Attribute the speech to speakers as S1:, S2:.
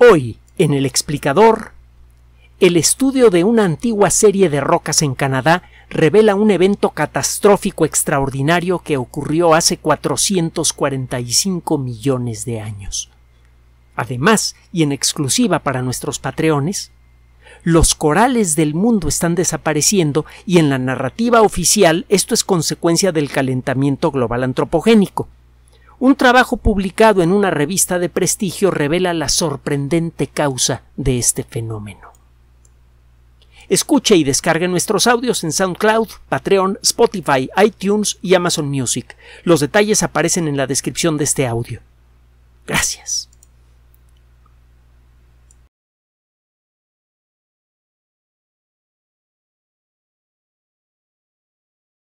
S1: Hoy, en el explicador, el estudio de una antigua serie de rocas en Canadá revela un evento catastrófico extraordinario que ocurrió hace 445 millones de años. Además, y en exclusiva para nuestros patreones, los corales del mundo están desapareciendo y en la narrativa oficial esto es consecuencia del calentamiento global antropogénico. Un trabajo publicado en una revista de prestigio revela la sorprendente causa de este fenómeno. Escuche y descargue nuestros audios en SoundCloud, Patreon, Spotify, iTunes y Amazon Music. Los detalles aparecen en la descripción de este audio. Gracias.